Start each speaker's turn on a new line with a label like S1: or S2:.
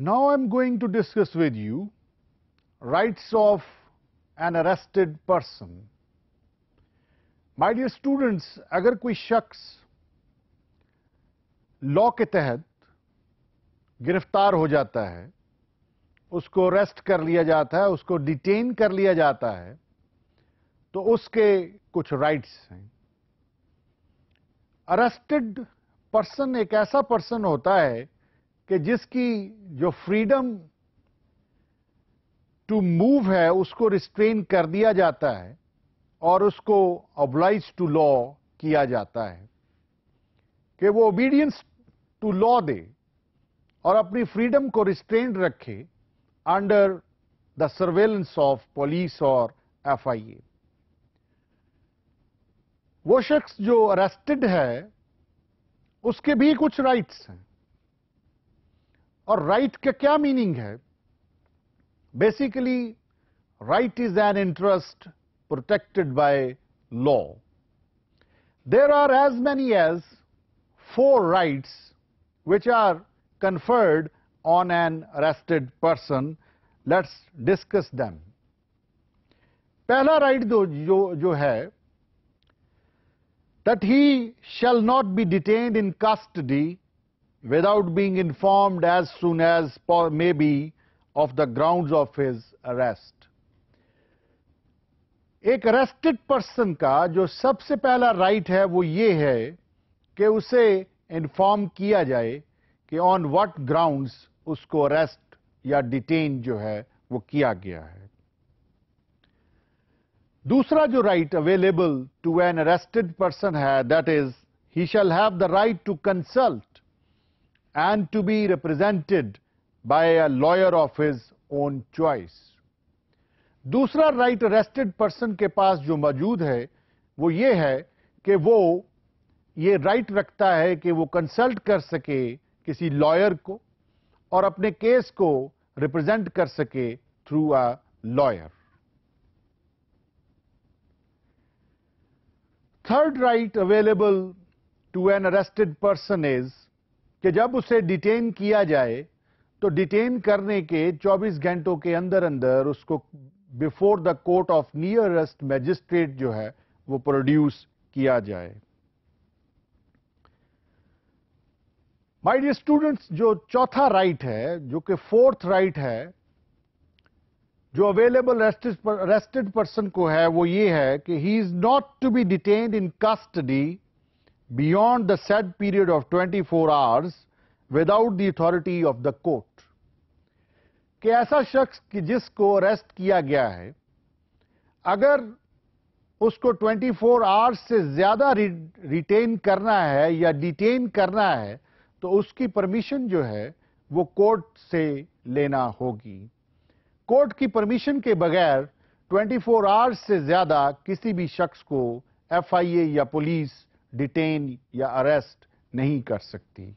S1: Now I am going to discuss with you rights of an arrested person. My dear students अगर कोई शख्स law के तहत गिरफ्तार हो जाता है उसको अरेस्ट कर लिया जाता है उसको डिटेन कर लिया जाता है तो उसके कुछ राइट्स हैं अरेस्टेड पर्सन एक ऐसा पर्सन होता है कि जिसकी जो फ्रीडम टू मूव है उसको रिस्ट्रेन कर दिया जाता है और उसको अब्लाइज टू लॉ किया जाता है कि वो ओबीडियंस टू लॉ दे और अपनी फ्रीडम को रिस्ट्रेन रखे under the surveillance of police और एफआईए वो शख्स जो अरेस्टेड है उसके भी कुछ राइट्स हैं Or right? का क्या मीनिंग है basically right is an interest protected by law. There are as many as four rights which are conferred on an arrested person. Let's discuss them. पहला right जो जो, जो है that he shall not be detained in custody without being informed as soon as maybe of the grounds of his arrest. एक arrested person का जो सबसे पहला राइट है वो ये है कि उसे इन्फॉर्म किया जाए कि ऑन व्हाट ग्राउंड्स उसको अरेस्ट या डिटेन जो है वो किया गया है दूसरा जो right available to an arrested person है that is he shall have the right to consult and to be represented by a lawyer of his own choice. دوسرا right arrested person کے پاس جو موجود ہے وہ یہ ہے کہ وہ یہ right رکھتا ہے کہ وہ consult کر سکے کسی lawyer کو اور اپنے case کو represent کر سکے through a lawyer. Third right available to an arrested person is कि जब उसे डिटेन किया जाए तो डिटेन करने के 24 घंटों के अंदर अंदर उसको before the court of nearest magistrate जो है वो प्रोड्यूस किया जाए माई डियर स्टूडेंट्स जो चौथा राइट है जो कि फोर्थ राइट है जो अवेलेबल अरेस्टेड पर्सन को है वो ये है कि he is not to be detain in custody beyond the said period of 24 hours without the authority of the court. कि ऐसा शख्स कि जिसको अरेस्ट किया गया है अगर उसको 24 आवर्स से ज्यादा रिटेन करना है या डिटेन करना है तो उसकी परमिशन जो है वो कोर्ट से लेना होगी कोर्ट की परमिशन के बगैर 24 आवर्स से ज्यादा किसी भी शख्स को एफआईए या पुलिस डिटेन या अरेस्ट नहीं कर सकती